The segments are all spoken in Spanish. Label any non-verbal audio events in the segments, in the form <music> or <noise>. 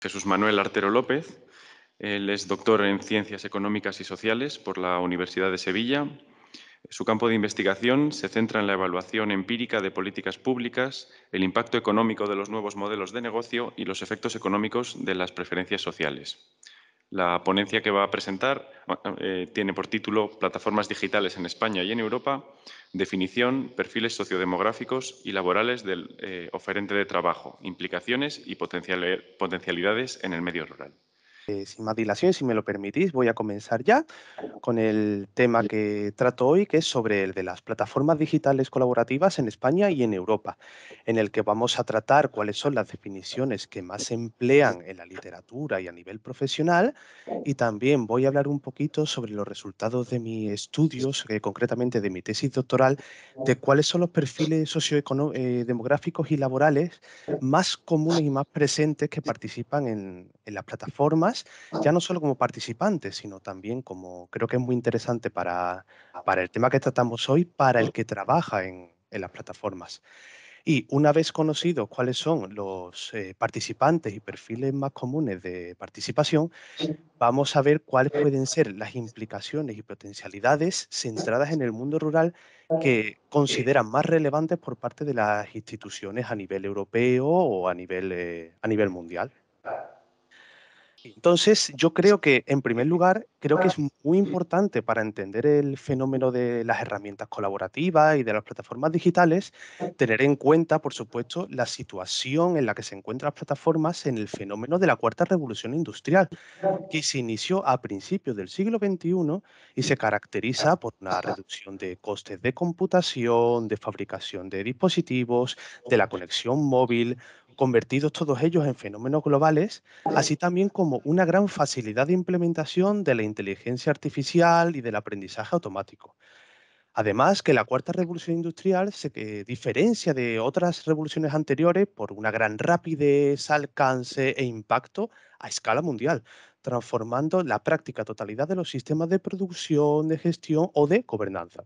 Jesús Manuel Artero López. Él es doctor en Ciencias Económicas y Sociales por la Universidad de Sevilla. Su campo de investigación se centra en la evaluación empírica de políticas públicas, el impacto económico de los nuevos modelos de negocio y los efectos económicos de las preferencias sociales. La ponencia que va a presentar eh, tiene por título Plataformas digitales en España y en Europa, definición, perfiles sociodemográficos y laborales del eh, oferente de trabajo, implicaciones y potencialidades en el medio rural. Este, sin más dilación, si me lo permitís, voy a comenzar ya con el tema que trato hoy, que es sobre el de las plataformas digitales colaborativas en España y en Europa, en el que vamos a tratar cuáles son las definiciones que más se emplean en la literatura y a nivel profesional, y también voy a hablar un poquito sobre los resultados de mis estudios, concretamente de mi tesis doctoral, de cuáles son los perfiles sociodemográficos eh, y laborales más comunes y más presentes que participan en las plataformas ya no solo como participantes, sino también como creo que es muy interesante para, el tema que tratamos hoy, para el que trabaja en, las plataformas. Y una vez conocidos cuáles son los eh, participantes y perfiles más comunes de participación, vamos a ver cuáles pueden ser las implicaciones y potencialidades centradas en el mundo rural que consideran más relevantes por parte de las instituciones a nivel europeo o a nivel, eh, a nivel mundial. Entonces, yo creo que, en primer lugar, creo que es muy mm. importante para entender el fenómeno de las herramientas colaborativas y de las plataformas digitales, tener en cuenta, por supuesto, la situación en la que se encuentran las plataformas en el fenómeno de la cuarta revolución industrial, que se inició a principios del siglo XXI y se mm. caracteriza por una reducción de costes de computación, de fabricación de dispositivos, de la conexión móvil, convertidos todos ellos en fenómenos globales, así también como una gran facilidad de implementación de la inteligencia artificial y del aprendizaje automático. Además, que la cuarta revolución industrial se eh, diferencia de otras revoluciones anteriores por una gran rapidez, alcance e impacto a escala mundial, transformando la práctica totalidad de los sistemas de producción, de gestión o de gobernanza.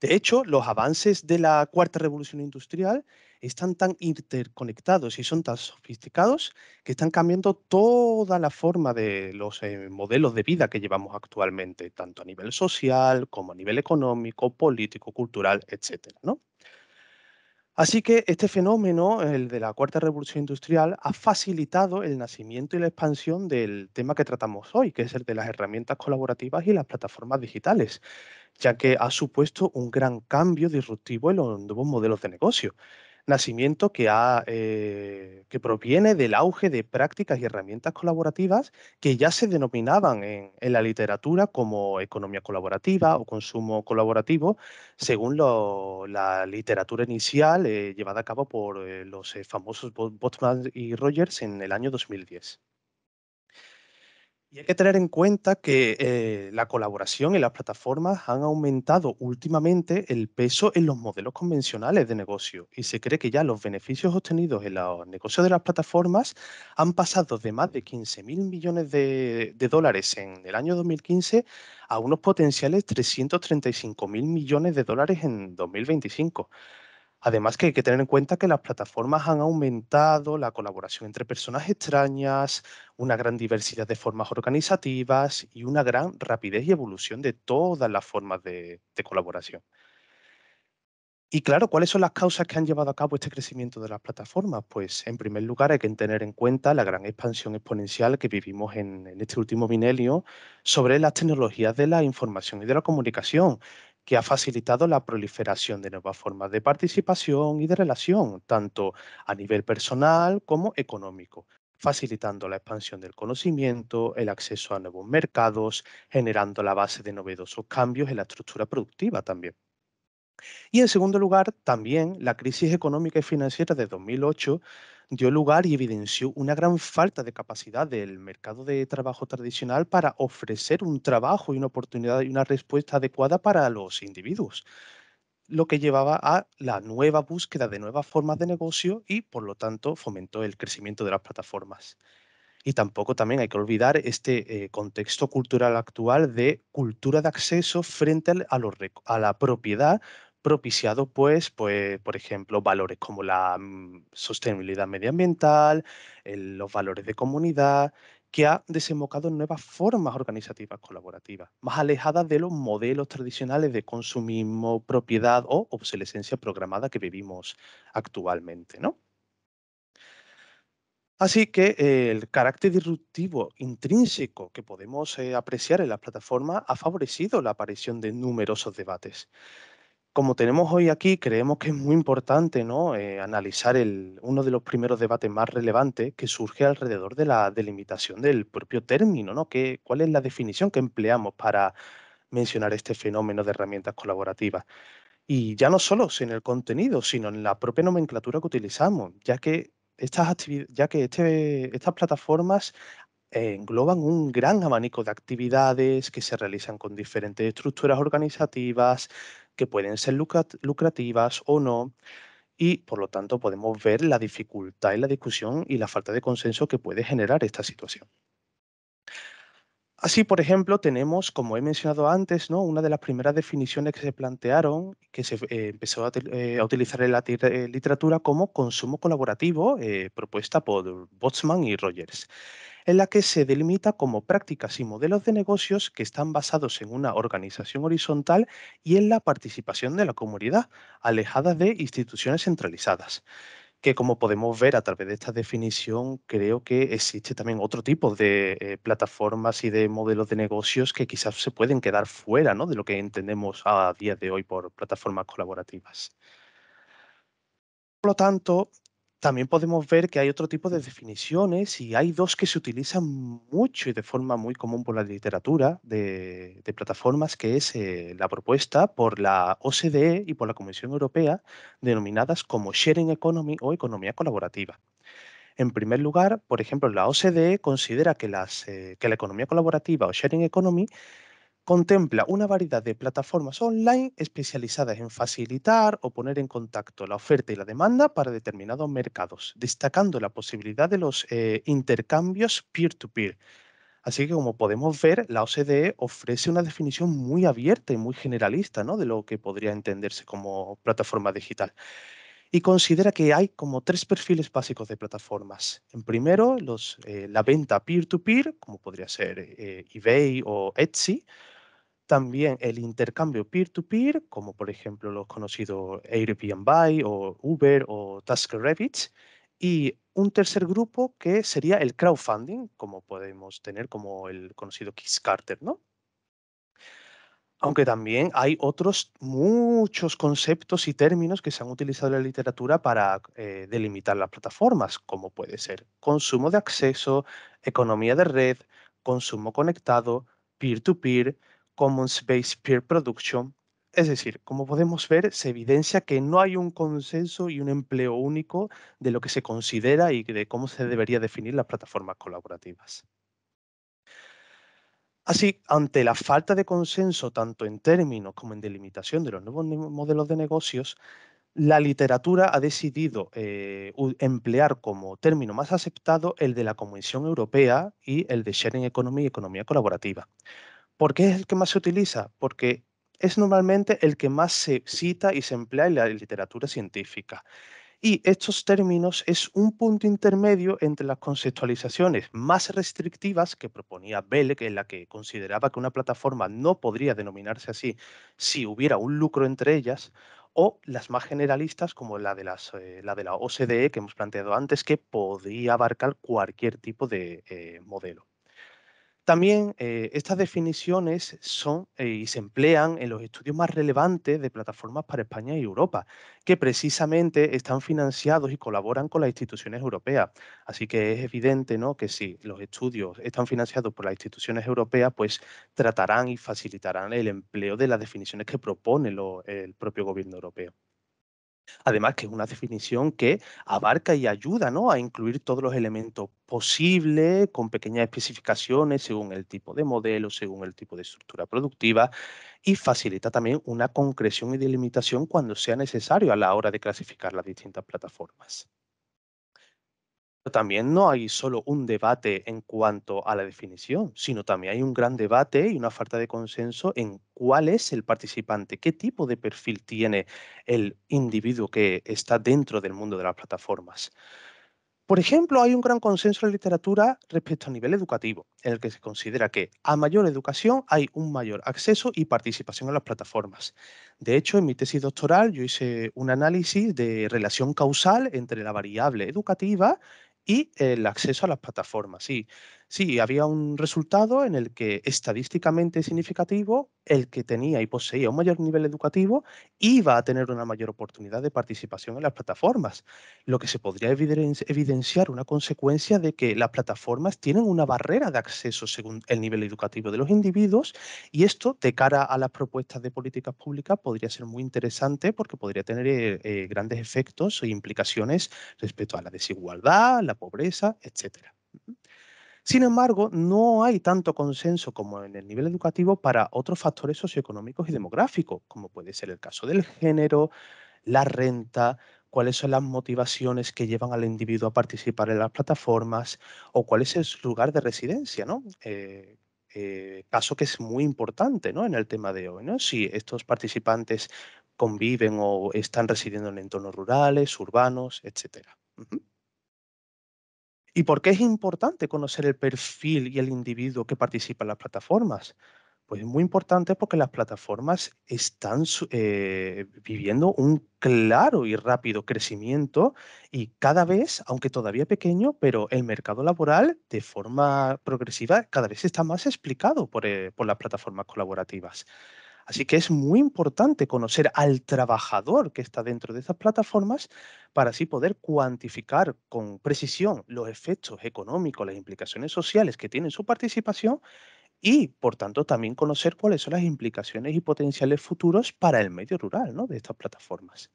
De hecho, los avances de la cuarta revolución industrial están tan interconectados y son tan sofisticados que están cambiando toda la forma de los eh, modelos de vida que llevamos actualmente, tanto a nivel social como a nivel económico, político, cultural, etc. Así que este fenómeno, el de la cuarta revolución industrial, ha facilitado el nacimiento y la expansión del tema que tratamos hoy, que es el de las herramientas colaborativas y las plataformas digitales, ya que ha supuesto un gran cambio disruptivo en los nuevos modelos de negocio nacimiento que, eh, que proviene del auge de prácticas y herramientas colaborativas que ya se denominaban en, la literatura como economía colaborativa o consumo colaborativo, según la literatura inicial eh, llevada a cabo por eh, los famosos Botman y Rogers en el año 2010. Y hay que tener en cuenta que eh, la colaboración y las plataformas han aumentado últimamente el peso en los modelos convencionales de negocio y se cree que ya los beneficios obtenidos en los negocios de las plataformas han pasado de más de 15.000 mil millones de, dólares en el año 2015 a unos potenciales 335.000 mil millones de dólares en 2025. Además que hay que tener en cuenta que las plataformas han aumentado la colaboración entre personas extrañas, una gran diversidad de formas organizativas y una gran rapidez y evolución de todas las formas de, colaboración. Y claro, ¿cuáles son las causas que han llevado a cabo este crecimiento de las plataformas? Pues en primer lugar hay que tener en cuenta la gran expansión exponencial que vivimos en, este último minelio sobre las tecnologías de la información y de la comunicación, que ha facilitado la proliferación de nuevas formas de participación y de relación, tanto a nivel personal como económico, facilitando la expansión del conocimiento, el acceso a nuevos mercados, generando la base de novedosos cambios en la estructura productiva también. Y en segundo lugar, también la crisis económica y financiera de 2008 dio lugar y evidenció una gran falta de capacidad del mercado de trabajo tradicional para ofrecer un trabajo y una oportunidad y una respuesta adecuada para los individuos, lo que llevaba a la nueva búsqueda de nuevas formas de negocio y, por lo tanto, fomentó el crecimiento de las plataformas. Y tampoco también hay que olvidar este eh, contexto cultural actual de cultura de acceso frente a la propiedad propiciado pues, pues, por ejemplo, valores como la mm, sostenibilidad medioambiental, los valores de comunidad, que ha desembocado en nuevas formas organizativas colaborativas, más alejadas de los modelos tradicionales de consumismo, propiedad o obsolescencia programada que vivimos actualmente. ¿no? Así que eh, el carácter disruptivo intrínseco que podemos eh, apreciar en las plataformas ha favorecido la aparición de numerosos debates como tenemos hoy aquí, creemos que es muy importante ¿no? Eh, analizar el, uno de los primeros debates más relevantes que surge alrededor de la delimitación del propio término, ¿no? ¿Qué, ¿Cuál es la definición que empleamos para mencionar este fenómeno de herramientas colaborativas? Y ya no solo en el contenido, sino en la propia nomenclatura que utilizamos, ya que estas este, plataformas eh, engloban un gran abanico de actividades que se realizan con diferentes estructuras organizativas, que pueden ser lucrativas o no, y por lo tanto podemos ver la dificultad en la discusión y la falta de consenso que puede generar esta situación. Así, por ejemplo, tenemos, como he mencionado antes, ¿no? una de las primeras definiciones que se plantearon, que se eh, empezó eh, a, utilizar en la eh, literatura como consumo colaborativo, propuesta por Botsman y Rogers en la que se delimita como prácticas y modelos de negocios que están basados en una organización horizontal y en la participación de la comunidad, alejadas de instituciones centralizadas que como podemos ver a través de esta definición, creo que existe también otro tipo de eh, plataformas y de modelos de negocios que quizás se pueden quedar fuera de lo que entendemos a día de hoy por plataformas colaborativas. Por lo tanto, también podemos ver que hay otro tipo de definiciones y hay dos que se utilizan mucho y de forma muy común por la literatura de, plataformas, que es eh, la propuesta por la OCDE y por la Comisión Europea, denominadas como Sharing Economy o Economía Colaborativa. En primer lugar, por ejemplo, la OCDE considera eh, que la economía colaborativa o Sharing Economy contempla una variedad de plataformas online especializadas en facilitar o poner en contacto la oferta y la demanda para determinados mercados, destacando la posibilidad de los eh, intercambios peer-to-peer. Así que como podemos ver, la OCDE ofrece una definición muy abierta y muy generalista ¿no? de lo que podría entenderse como plataforma digital. Y considera que hay como tres perfiles básicos de plataformas. En primero, los, eh, la venta peer-to-peer, como podría ser eh, eBay o Etsy, también el intercambio peer-to-peer, como por ejemplo los conocidos Airbnb o Uber o TaskRabbit. Y un tercer grupo que sería el crowdfunding, como podemos tener como el conocido Kickstarter, ¿no? Aunque también hay otros muchos conceptos y términos que se han utilizado en la literatura para eh, delimitar las plataformas, como puede ser consumo de acceso, economía de red, consumo conectado, peer-to-peer, peer to peer Commons Based Peer Production. Es decir, como podemos ver, se evidencia que no hay un consenso y un empleo único de lo que se considera y de cómo se debería definir las plataformas colaborativas. Así, ante la falta de consenso tanto en términos como en delimitación de los nuevos modelos de negocios, la literatura ha decidido eh, emplear como término más aceptado el de la Comisión Europea y el de Sharing Economy y Economía Colaborativa. ¿Por qué es el que más se utiliza? Porque es normalmente el que más se cita y se emplea en la literatura científica. Y estos términos es un punto intermedio entre las conceptualizaciones más restrictivas que proponía que en la que consideraba que una plataforma no podría denominarse así si hubiera un lucro entre ellas, o las más generalistas como la de, eh, la, de OCDE que hemos planteado antes, que podría abarcar cualquier tipo de eh, modelo. También eh, estas definiciones son eh, y se emplean en los estudios más relevantes de plataformas para España y Europa, que precisamente están financiados y colaboran con las instituciones europeas. Así que es evidente ¿no? que si los estudios están financiados por las instituciones europeas, pues tratarán y facilitarán el empleo de las definiciones que propone el propio gobierno europeo. Además, que es una definición que abarca y ayuda ¿no? a incluir todos los elementos posibles, con pequeñas especificaciones según el tipo de modelo, según el tipo de estructura productiva, y facilita también una concreción y delimitación cuando sea necesario a la hora de clasificar las distintas plataformas también no hay solo un debate en cuanto a la definición, sino también hay un gran debate y una falta de consenso en cuál es el participante, qué tipo de perfil tiene el individuo que está dentro del mundo de las plataformas. Por ejemplo, hay un gran consenso en la literatura respecto al nivel educativo, en el que se considera que a mayor educación hay un mayor acceso y participación en las plataformas. De hecho, en mi tesis doctoral yo hice un análisis de relación causal entre la variable educativa y el acceso a las plataformas. Sí, Sí, había un resultado en el que estadísticamente significativo, el que tenía y poseía un mayor nivel educativo iba a tener una mayor oportunidad de participación en las plataformas, lo que se podría evidenciar una consecuencia de que las plataformas tienen una barrera de acceso según el nivel educativo de los individuos y esto de cara a las propuestas de políticas públicas podría ser muy interesante porque podría tener eh, eh, grandes efectos e implicaciones respecto a la desigualdad, la pobreza, etcétera. Sin embargo, no hay tanto consenso como en el nivel educativo para otros factores socioeconómicos y demográficos, como puede ser el caso del género, la renta, cuáles son las motivaciones que llevan al individuo a participar en las plataformas o cuál es el lugar de residencia, ¿no? Eh, eh, caso que es muy importante en el tema de hoy, ¿no? Si estos participantes conviven o están residiendo en entornos rurales, urbanos, etcétera. ¿Y por qué es importante conocer el perfil y el individuo que participa en las plataformas? Pues es muy importante porque las plataformas están eh, viviendo un claro y rápido crecimiento y cada vez, aunque todavía pequeño, pero el mercado laboral de forma progresiva cada vez está más explicado por eh, las plataformas colaborativas. Así que es muy importante conocer al trabajador que está dentro de estas plataformas para así poder cuantificar con precisión los efectos económicos, las implicaciones sociales que tiene su participación y, por tanto, también conocer cuáles son las implicaciones y potenciales futuros para el medio rural de estas plataformas.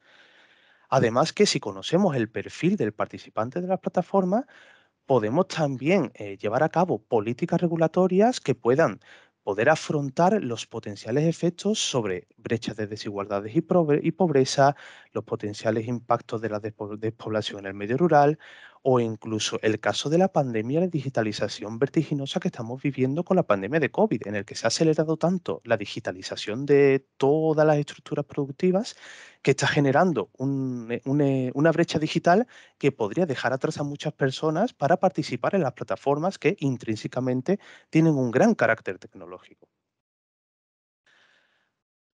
Además que si conocemos el perfil del participante de la plataforma, podemos también eh, llevar a cabo políticas regulatorias que puedan poder afrontar los potenciales efectos sobre brechas de desigualdades y pobreza, los potenciales impactos de la despoblación en el medio rural o incluso el caso de la pandemia, de digitalización vertiginosa que estamos viviendo con la pandemia de COVID, en el que se ha acelerado tanto la digitalización de todas las estructuras productivas que está generando eh, eh, una brecha digital que podría dejar atrás a muchas personas para participar en las plataformas que intrínsecamente tienen un gran carácter tecnológico.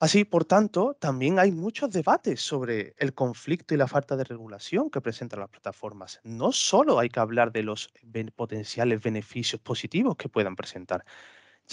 Así, por tanto, también hay muchos debates sobre el conflicto y la falta de regulación que presentan las plataformas. No solo hay que hablar de los potenciales beneficios positivos que puedan presentar,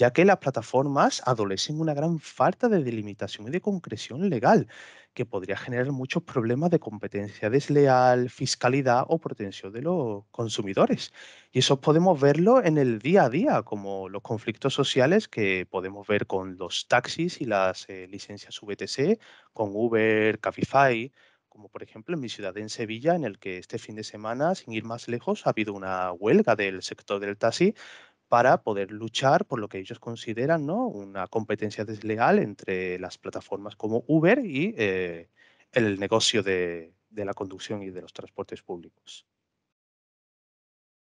ya que las plataformas adolecen una gran falta de delimitación y de concreción legal, que podría generar muchos problemas de competencia desleal, fiscalidad o protección de los consumidores. Y eso podemos verlo en el día a día, como los conflictos sociales que podemos ver con los taxis y las eh, licencias VTC, con Uber, Cabify, como por ejemplo en mi ciudad en Sevilla, en el que este fin de semana, sin ir más lejos, ha habido una huelga del sector del taxi para poder luchar por lo que ellos consideran ¿no? una competencia desleal entre las plataformas como Uber y eh, el negocio de, la conducción y de los transportes públicos.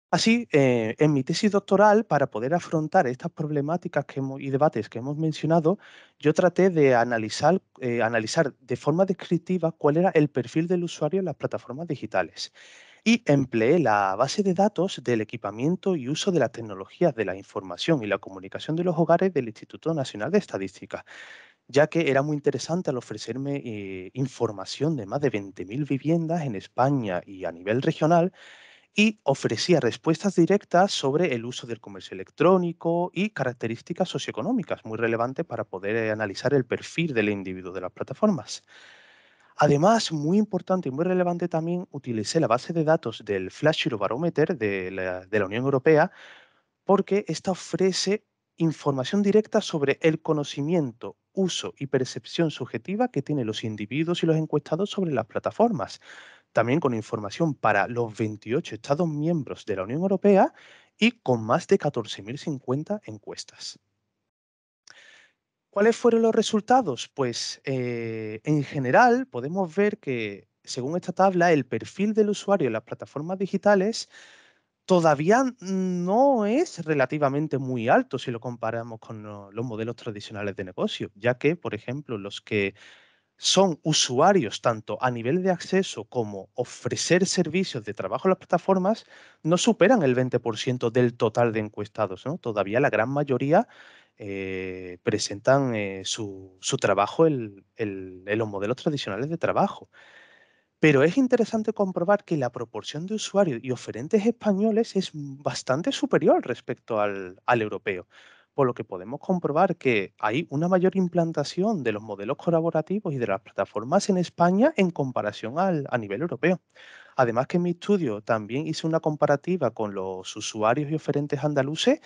Así, eh, en mi tesis doctoral, para poder afrontar estas problemáticas y debates que hemos mencionado, yo traté de analizar, eh, analizar de forma descriptiva cuál era el perfil del usuario en las plataformas digitales y empleé la base de datos del equipamiento y uso de las tecnologías de la información y la comunicación de los hogares del Instituto Nacional de Estadística, ya que era muy interesante al ofrecerme eh, información de más de 20.000 viviendas en España y a nivel regional, y ofrecía respuestas directas sobre el uso del comercio electrónico y características socioeconómicas muy relevantes para poder eh, analizar el perfil del individuo de las plataformas. Además, muy importante y muy relevante también, utilicé la base de datos del Flash Eurobarometer de la, de la Unión Europea porque esta ofrece información directa sobre el conocimiento, uso y percepción subjetiva que tienen los individuos y los encuestados sobre las plataformas. También con información para los 28 Estados miembros de la Unión Europea y con más de 14.050 encuestas. ¿Cuáles fueron los resultados? Pues eh, en general podemos ver que, según esta tabla, el perfil del usuario en las plataformas digitales todavía no es relativamente muy alto si lo comparamos con los modelos tradicionales de negocio, ya que, por ejemplo, los que son usuarios tanto a nivel de acceso como ofrecer servicios de trabajo en las plataformas no superan el 20% del total de encuestados. ¿no? Todavía la gran mayoría eh, presentan eh, su, trabajo en los modelos tradicionales de trabajo. Pero es interesante comprobar que la proporción de usuarios y oferentes españoles es bastante superior respecto al, europeo, por lo que podemos comprobar que hay una mayor implantación de los modelos colaborativos y de las plataformas en España en comparación a nivel europeo. Además que en mi estudio también hice una comparativa con los usuarios y oferentes andaluces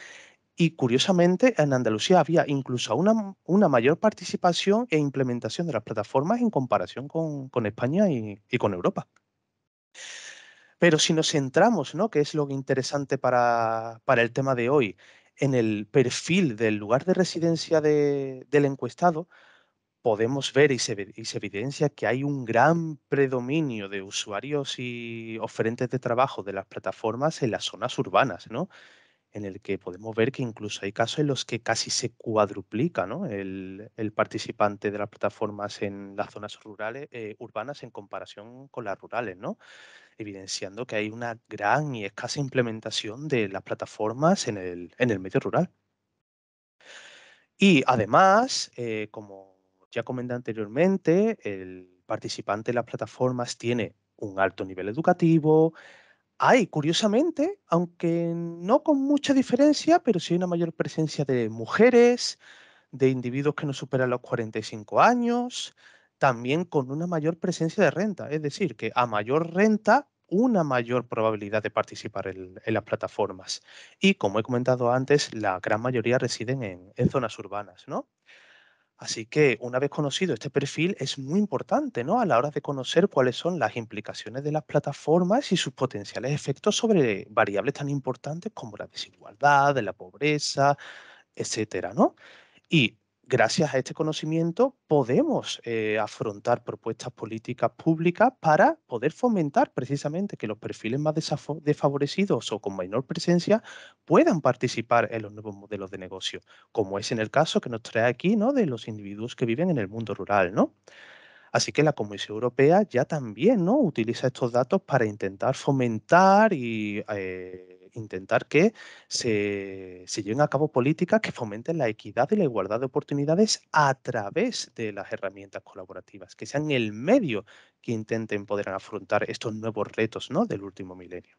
y curiosamente, en Andalucía había incluso una, una mayor participación e implementación de las plataformas en comparación con, España y, con Europa. Pero si nos centramos, ¿no? que es lo interesante para, para el tema de hoy, en el perfil del lugar de residencia del encuestado, podemos ver y se, y se, evidencia que hay un gran predominio de usuarios y oferentes de trabajo de las plataformas en las zonas urbanas, ¿no? en el que podemos ver que incluso hay casos en los que casi se cuadruplica el, participante de las plataformas en las zonas rurales, eh, urbanas en comparación con las rurales, ¿no? evidenciando que hay una gran y escasa implementación de las plataformas en el, en el medio rural. Y además, eh, como ya comenté anteriormente, el participante de las plataformas tiene un alto nivel educativo, hay, curiosamente, aunque no con mucha diferencia, pero sí hay una mayor presencia de mujeres, de individuos que no superan los 45 años, también con una mayor presencia de renta. Es decir, que a mayor renta, una mayor probabilidad de participar en, las plataformas. Y como he comentado antes, la gran mayoría residen en, en zonas urbanas, ¿no? Así que una vez conocido este perfil es muy importante ¿no? a la hora de conocer cuáles son las implicaciones de las plataformas y sus potenciales efectos sobre variables tan importantes como la desigualdad, la pobreza, etcétera, ¿no? Y gracias a este conocimiento podemos eh, afrontar propuestas políticas públicas para poder fomentar precisamente que los perfiles más desfavorecidos o con menor presencia puedan participar en los nuevos modelos de negocio, como es en el caso que nos trae aquí ¿no? de los individuos que viven en el mundo rural. Así que la Comisión Europea ya también ¿no? utiliza estos datos para intentar fomentar y... Eh, intentar que se, lleven a cabo políticas que fomenten la equidad y la igualdad de oportunidades a través de las herramientas colaborativas, que sean el medio que intenten poder afrontar estos nuevos retos ¿no? del último milenio.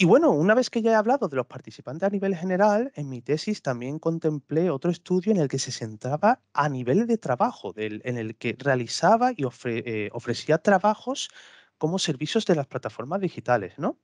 Y bueno, una vez que ya he hablado de los participantes a nivel general, en mi tesis también contemplé otro estudio en el que se centraba a nivel de trabajo, en el que realizaba y eh, ofrecía trabajos como servicios de las plataformas digitales, ¿no?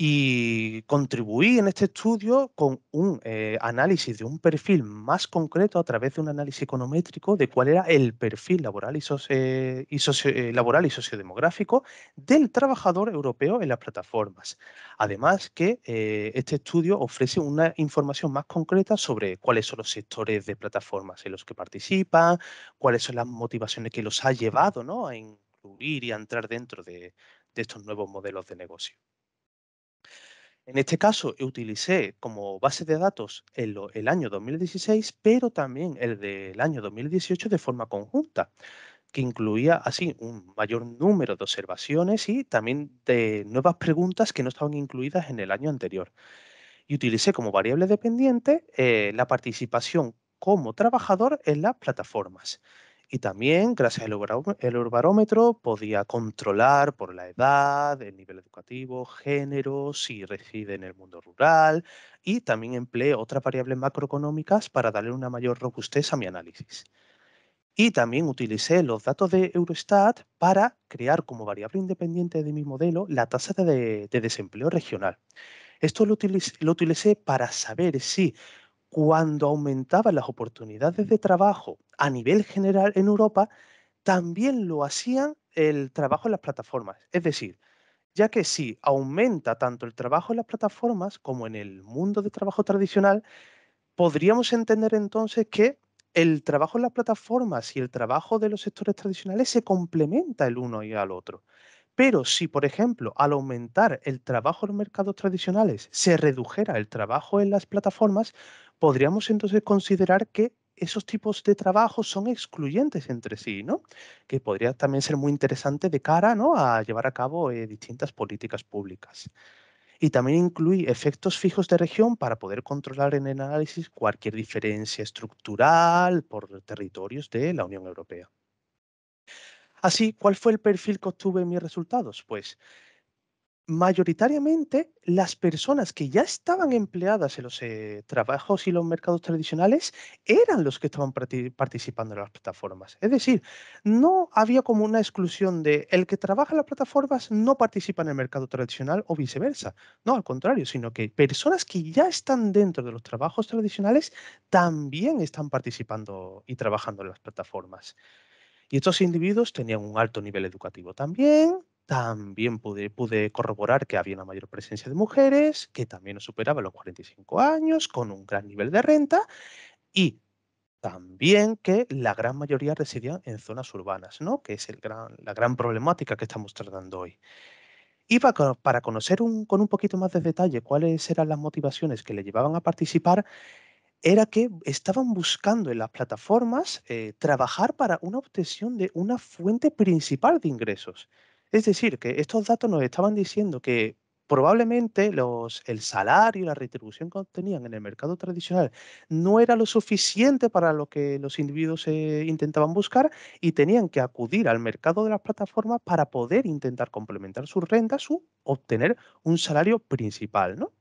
y contribuí en este estudio con un eh, análisis de un perfil más concreto a través de un análisis econométrico de cuál era el perfil laboral y, eh, eh, sociodemográfico del trabajador europeo en las plataformas. Además que este estudio ofrece una información más concreta sobre cuáles son los sectores de plataformas en los que participan, cuáles son las motivaciones que los ha llevado a incluir y a entrar dentro de estos nuevos modelos de negocio. En este caso, utilicé como base de datos el, año 2016, pero también el del año 2018 de forma conjunta, que incluía así un mayor número de observaciones y también de nuevas preguntas que no estaban incluidas en el año anterior. Y utilicé como variable dependiente eh, la participación como trabajador en las plataformas. Y también, gracias al urbarómetro, podía controlar por la edad, el nivel educativo, género, si reside en el mundo rural y también empleé otras variables macroeconómicas para darle una mayor robustez a mi análisis. Y también utilicé los datos de Eurostat para crear como variable independiente de mi modelo la tasa de, desempleo regional. Esto lo utilicé para saber si cuando aumentaban las oportunidades de trabajo a nivel general en Europa, también lo hacían el trabajo en las plataformas. Es decir, ya que si aumenta tanto el trabajo en las plataformas como en el mundo de trabajo tradicional, podríamos entender entonces que el trabajo en las plataformas y el trabajo de los sectores tradicionales se complementa el uno y al otro. Pero si, por ejemplo, al aumentar el trabajo en los mercados tradicionales se redujera el trabajo en las plataformas, podríamos entonces considerar que esos tipos de trabajos son excluyentes entre sí, ¿no? Que podría también ser muy interesante de cara ¿no? a llevar a cabo eh, distintas políticas públicas. Y también incluye efectos fijos de región para poder controlar en el análisis cualquier diferencia estructural por territorios de la Unión Europea. Así, ¿cuál fue el perfil que obtuve en mis resultados? Pues mayoritariamente las personas que ya estaban empleadas en los eh, trabajos y los mercados tradicionales eran los que estaban participando en las plataformas. Es decir, no había como una exclusión de el que trabaja en las plataformas no participa en el mercado tradicional o viceversa. No, al contrario, sino que personas que ya están dentro de los trabajos tradicionales también están participando y trabajando en las plataformas. Y estos individuos tenían un alto nivel educativo también, también pude, corroborar que había una mayor presencia de mujeres, que también no superaba los 45 años, con un gran nivel de renta y también que la gran mayoría residían en zonas urbanas, ¿no? que es el gran, la gran problemática que estamos tratando hoy. Y para conocer un, con un poquito más de detalle cuáles eran las motivaciones que le llevaban a participar, era que estaban buscando en las plataformas eh, trabajar para una obtención de una fuente principal de ingresos. Es decir, que estos datos nos estaban diciendo que probablemente el salario y la retribución que obtenían en el mercado tradicional no era lo suficiente para lo que los individuos eh, intentaban buscar y tenían que acudir al mercado de las plataformas para poder intentar complementar sus rentas u obtener un salario principal, ¿no?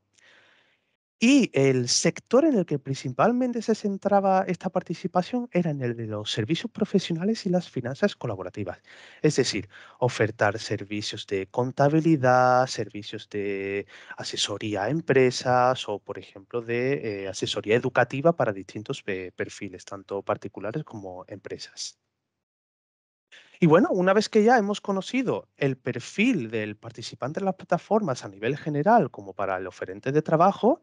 Y el sector en el que principalmente se centraba esta participación era en el de los servicios profesionales y las finanzas colaborativas. Es decir, ofertar servicios de contabilidad, servicios de asesoría a empresas o, por ejemplo, de eh, asesoría educativa para distintos eh, perfiles, tanto particulares como empresas. Y bueno, una vez que ya hemos conocido el perfil del participante de las plataformas a nivel general como para el oferente de trabajo,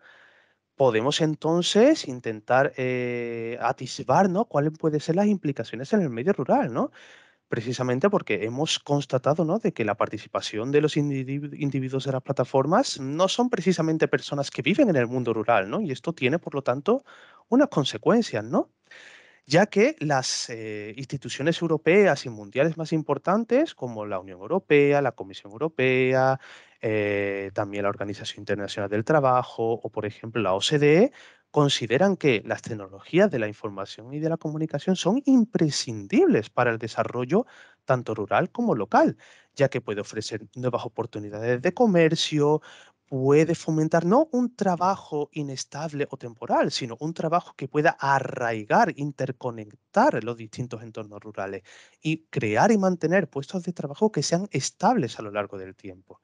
podemos entonces intentar eh, atisbar ¿no? cuáles pueden ser las implicaciones en el medio rural, ¿no? precisamente porque hemos constatado ¿no? de que la participación de los individuos de las plataformas no son precisamente personas que viven en el mundo rural, ¿no? y esto tiene, por lo tanto, unas consecuencias. ¿no? ya que las eh, instituciones europeas y mundiales más importantes, como la Unión Europea, la Comisión Europea, eh, también la Organización Internacional del Trabajo o, por ejemplo, la OCDE, consideran que las tecnologías de la información y de la comunicación son imprescindibles para el desarrollo tanto rural como local, ya que puede ofrecer nuevas oportunidades de comercio, puede fomentar no un trabajo inestable o temporal, sino un trabajo que pueda arraigar, interconectar los distintos entornos rurales y crear y mantener puestos de trabajo que sean estables a lo largo del tiempo.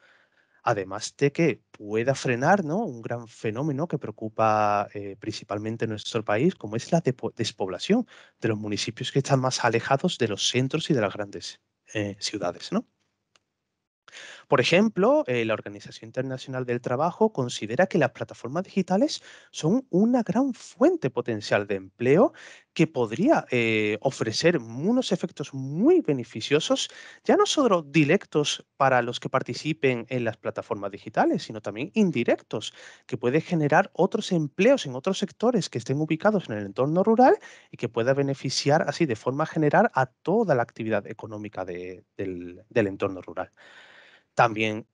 Además de que pueda frenar ¿no? un gran fenómeno que preocupa eh, principalmente nuestro país, como es la despoblación de los municipios que están más alejados de los centros y de las grandes eh, ciudades. ¿no? Por ejemplo, eh, la Organización Internacional del Trabajo considera que las plataformas digitales son una gran fuente potencial de empleo que podría eh, ofrecer unos efectos muy beneficiosos, ya no solo directos para los que participen en las plataformas digitales, sino también indirectos, que puede generar otros empleos en otros sectores que estén ubicados en el entorno rural y que pueda beneficiar así de forma general a toda la actividad económica del entorno rural. También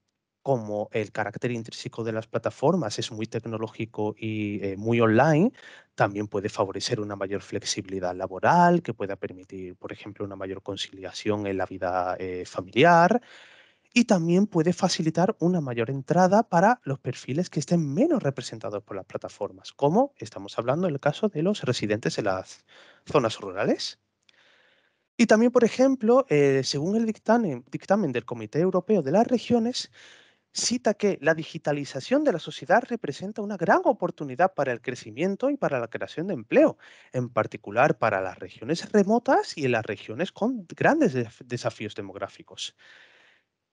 como el carácter intrínseco de las plataformas es muy tecnológico y eh, muy online, también puede favorecer una mayor flexibilidad laboral, que pueda permitir, por ejemplo, una mayor conciliación en la vida eh, familiar. Y también puede facilitar una mayor entrada para los perfiles que estén menos representados por las plataformas, como estamos hablando en el caso de los residentes en las zonas rurales. Y también, por ejemplo, eh, según el dictamen, del Comité Europeo de las Regiones, cita que la digitalización de la sociedad representa una gran oportunidad para el crecimiento y para la creación de empleo, en particular para las regiones remotas y en las regiones con grandes desafíos demográficos.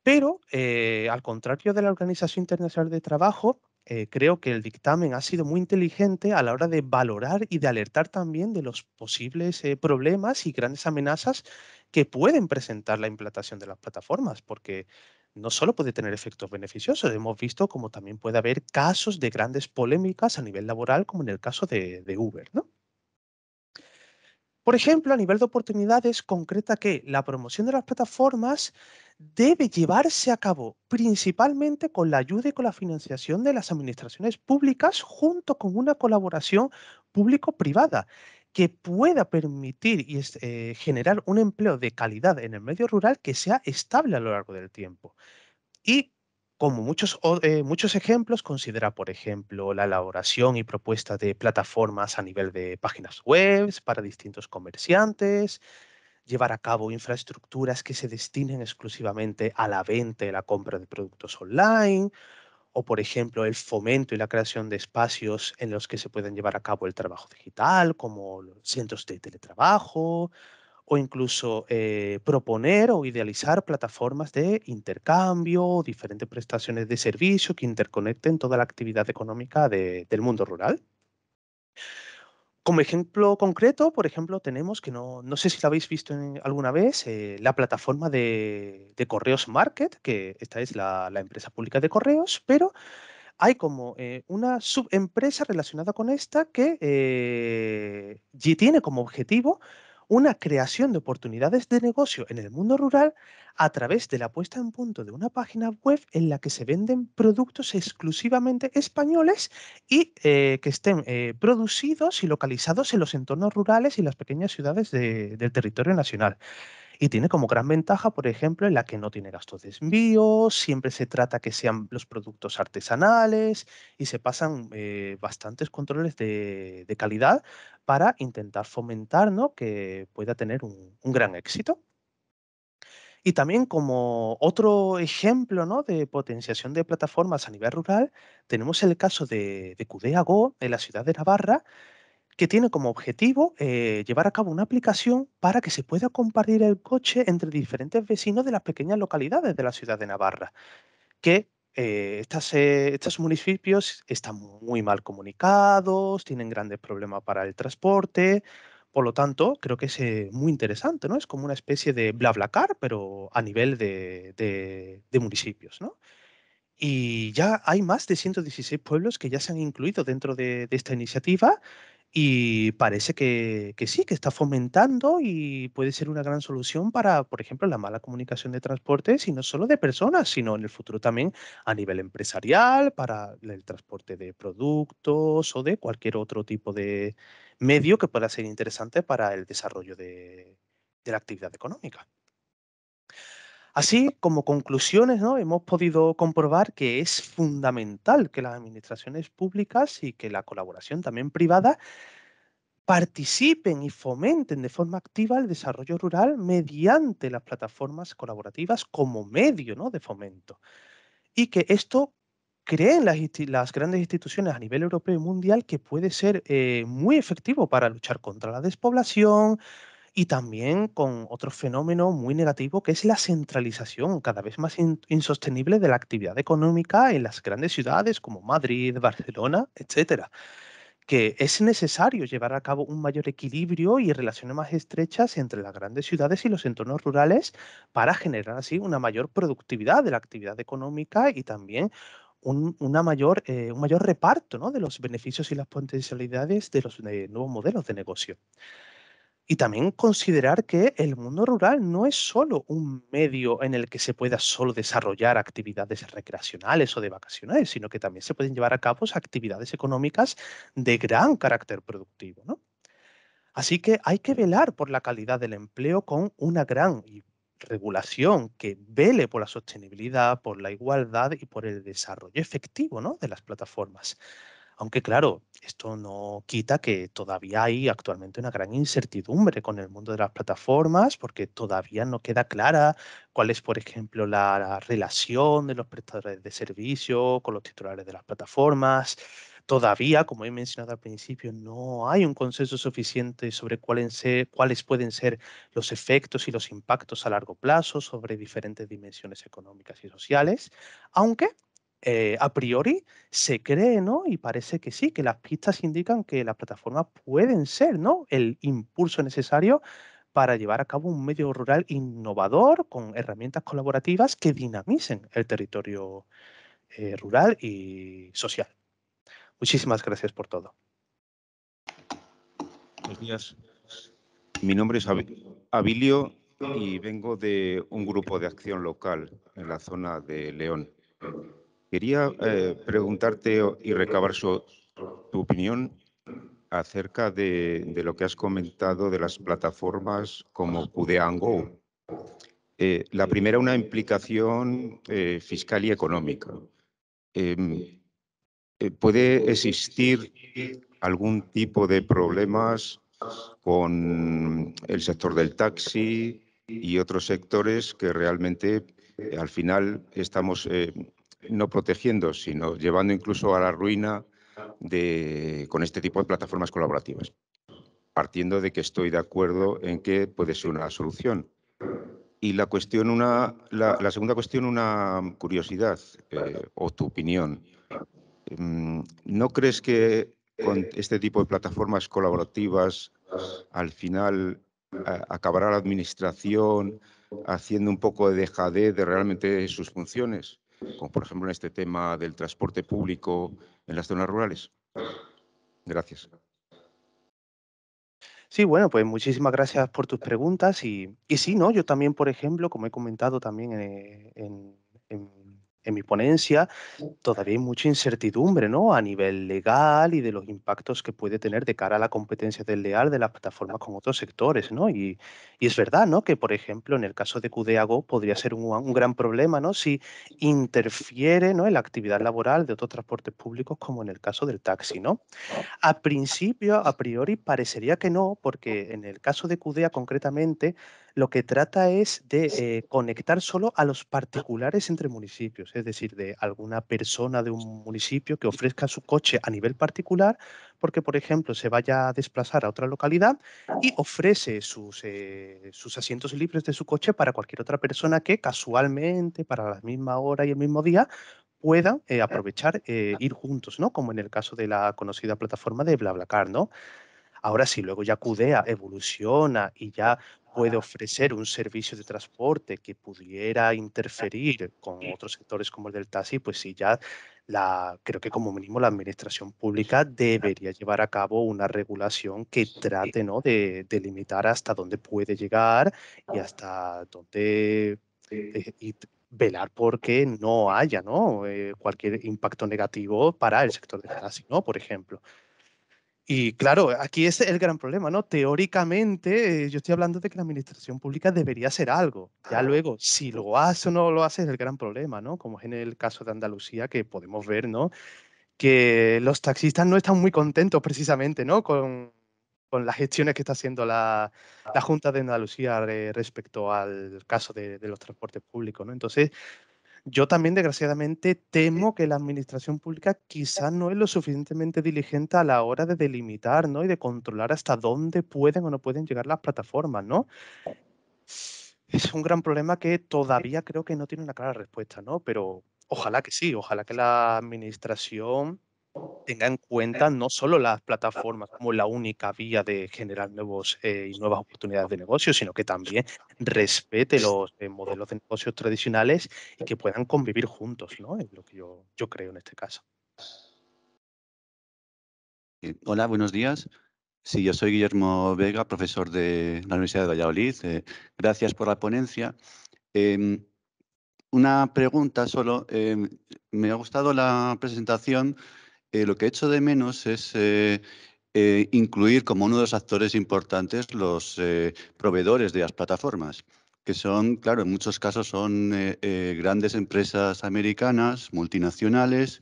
Pero, eh, al contrario de la Organización Internacional de Trabajo, eh, creo que el dictamen ha sido muy inteligente a la hora de valorar y de alertar también de los posibles eh, problemas y grandes amenazas que pueden presentar la implantación de las plataformas, porque no solo puede tener efectos beneficiosos, hemos visto como también puede haber casos de grandes polémicas a nivel laboral, como en el caso de, de Uber, ¿no? Por ejemplo, a nivel de oportunidades, concreta que la promoción de las plataformas debe llevarse a cabo principalmente con la ayuda y con la financiación de las administraciones públicas junto con una colaboración público-privada que pueda permitir y eh, generar un empleo de calidad en el medio rural que sea estable a lo largo del tiempo. Como muchos, eh, muchos ejemplos, considera, por ejemplo, la elaboración y propuesta de plataformas a nivel de páginas web para distintos comerciantes, llevar a cabo infraestructuras que se destinen exclusivamente a la venta y la compra de productos online, o por ejemplo el fomento y la creación de espacios en los que se pueden llevar a cabo el trabajo digital, como centros de teletrabajo, o incluso eh, proponer o idealizar plataformas de intercambio, diferentes prestaciones de servicio que interconecten toda la actividad económica del mundo rural. Como ejemplo concreto, por ejemplo, tenemos que no, sé si la habéis visto alguna vez, eh, la plataforma de, Correos Market, que esta es la, empresa pública de Correos, pero hay como eh, una subempresa relacionada con esta que tiene como objetivo una creación de oportunidades de negocio en el mundo rural a través de la puesta en punto de una página web en la que se venden productos exclusivamente españoles y eh, que estén eh, producidos y localizados en los entornos rurales y las pequeñas ciudades del territorio nacional. Y tiene como gran ventaja, por ejemplo, en la que no tiene gastos de envío, siempre se trata que sean los productos artesanales y se pasan eh, bastantes controles de, calidad para intentar fomentar que pueda tener un, gran éxito. Y también como otro ejemplo de potenciación de plataformas a nivel rural, tenemos el caso de, de Cudeago, en la ciudad de Navarra, que tiene como objetivo eh, llevar a cabo una aplicación para que se pueda compartir el coche entre diferentes vecinos de las pequeñas localidades de la ciudad de Navarra, que eh, estos municipios están muy mal comunicados, tienen grandes problemas para el transporte, por lo tanto, creo que es eh, muy interesante, ¿no? Es como una especie de bla-bla-car, pero a nivel de, municipios, ¿no? Y ya hay más de 116 pueblos que ya se han incluido dentro de, de esta iniciativa y parece que, sí, que está fomentando y puede ser una gran solución para, por ejemplo, la mala comunicación de transportes y no solo de personas, sino en el futuro también a nivel empresarial, para el transporte de productos o de cualquier otro tipo de medio que pueda ser interesante para el desarrollo de la actividad económica. Así, como conclusiones, ¿no? hemos podido comprobar que es fundamental que las administraciones públicas y que la colaboración también privada participen y fomenten de forma activa el desarrollo rural mediante las plataformas colaborativas como medio ¿no? de fomento. Y que esto creen las, grandes instituciones a nivel europeo y mundial que puede ser eh, muy efectivo para luchar contra la despoblación, y también con otro fenómeno muy negativo que es la centralización cada vez más insostenible de la actividad económica en las grandes ciudades como Madrid, Barcelona, etcétera que es necesario llevar a cabo un mayor equilibrio y relaciones más estrechas entre las grandes ciudades y los entornos rurales para generar así una mayor productividad de la actividad económica y también un, una mayor, eh, un mayor reparto de los beneficios y las potencialidades de los nuevos modelos de negocio. Y también considerar que el mundo rural no es solo un medio en el que se pueda solo desarrollar actividades recreacionales o de vacacionales, sino que también se pueden llevar a cabo actividades económicas de gran carácter productivo. ¿no? Así que hay que velar por la calidad del empleo con una gran regulación que vele por la sostenibilidad, por la igualdad y por el desarrollo efectivo ¿no? de las plataformas. Aunque claro, esto no quita que todavía hay actualmente una gran incertidumbre con el mundo de las plataformas, porque todavía no queda clara cuál es, por ejemplo, la, relación de los prestadores de servicio con los titulares de las plataformas. Todavía, como he mencionado al principio, no hay un consenso suficiente sobre cuáles, cuáles pueden ser los efectos y los impactos a largo plazo sobre diferentes dimensiones económicas y sociales, aunque eh, a priori se cree, ¿no? Y parece que sí, que las pistas indican que las plataformas pueden ser, ¿no? El impulso necesario para llevar a cabo un medio rural innovador con herramientas colaborativas que dinamicen el territorio eh, rural y social. Muchísimas gracias por todo. Buenos días. Mi nombre es Abilio y vengo de un grupo de acción local en la zona de León. Quería eh, preguntarte y recabar tu opinión acerca de, lo que has comentado de las plataformas como and Go. Eh, la primera, una implicación eh, fiscal y económica. Em, ¿Puede existir algún tipo de problemas con el sector del taxi y otros sectores que realmente al final estamos no protegiendo, sino llevando incluso a la ruina de, con este tipo de plataformas colaborativas, partiendo de que estoy de acuerdo en que puede ser una solución. Y la, cuestión una, la, segunda cuestión, una curiosidad eh, o tu opinión. Mm, ¿No crees que con este tipo de plataformas colaborativas al final acabará la administración haciendo un poco de dejadez de realmente sus funciones? como por ejemplo en este tema del transporte público en las zonas rurales? Gracias. Sí, bueno, pues muchísimas gracias por tus preguntas y, y sí, ¿no? Yo también, por ejemplo, como he comentado también eh, en, en en mi ponencia, todavía hay mucha incertidumbre ¿no? a nivel legal y de los impactos que puede tener de cara a la competencia desleal de las plataformas con otros sectores. ¿no? Y, es verdad ¿no? que, por ejemplo, en el caso de Cudeago podría ser un, gran problema ¿no? si interfiere ¿no? en la actividad laboral de otros transportes públicos, como en el caso del taxi. ¿no? A principio, a priori, parecería que no, porque en el caso de Cudea concretamente, lo que trata es de eh, conectar solo a los particulares entre municipios, es decir, de alguna persona de un municipio que ofrezca su coche a nivel particular, porque, por ejemplo, se vaya a desplazar a otra localidad y ofrece sus, eh, sus asientos libres de su coche para cualquier otra persona que casualmente, para la misma hora y el mismo día, pueda eh, aprovechar ir juntos, ¿no? Como en el caso de la conocida plataforma de BlaBlaCar, ¿no? Ahora sí, luego ya Cudea evoluciona y ya puede ofrecer un servicio de transporte que pudiera interferir con otros sectores como el del taxi, pues sí, ya la, creo que como mínimo la administración pública debería llevar a cabo una regulación que trate ¿no? de, delimitar limitar hasta dónde puede llegar y hasta dónde eh, y velar porque no haya ¿no? Eh, cualquier impacto negativo para el sector del taxi, ¿no? por ejemplo. Y claro, aquí es el gran problema, ¿no? Teóricamente, eh, yo estoy hablando de que la administración pública debería hacer algo. Ya luego, si lo hace o no lo hace, es el gran problema, ¿no? Como es en el caso de Andalucía, que podemos ver, ¿no? Que los taxistas no están muy contentos precisamente, ¿no? Con, con las gestiones que está haciendo la, la Junta de Andalucía eh, respecto al caso de, de los transportes públicos, ¿no? Entonces, yo también, desgraciadamente, temo que la administración pública quizá no es lo suficientemente diligente a la hora de delimitar ¿no? y de controlar hasta dónde pueden o no pueden llegar las plataformas, ¿no? Es un gran problema que todavía creo que no tiene una clara respuesta, ¿no? Pero ojalá que sí, ojalá que la administración tenga en cuenta no solo las plataformas como la única vía de generar nuevos eh, y nuevas oportunidades de negocio, sino que también respete los eh, modelos de negocios tradicionales y que puedan convivir juntos, ¿no? Es lo que yo, yo creo en este caso. Eh, hola, buenos días. Sí, yo soy Guillermo Vega, profesor de la Universidad de Valladolid. gracias por la ponencia. Em, una pregunta solo. Em, me ha gustado la presentación eh, lo que echo de menos es eh, eh, incluir como uno de los actores importantes los proveedores de las plataformas, que son, claro, en muchos casos son grandes empresas americanas, multinacionales,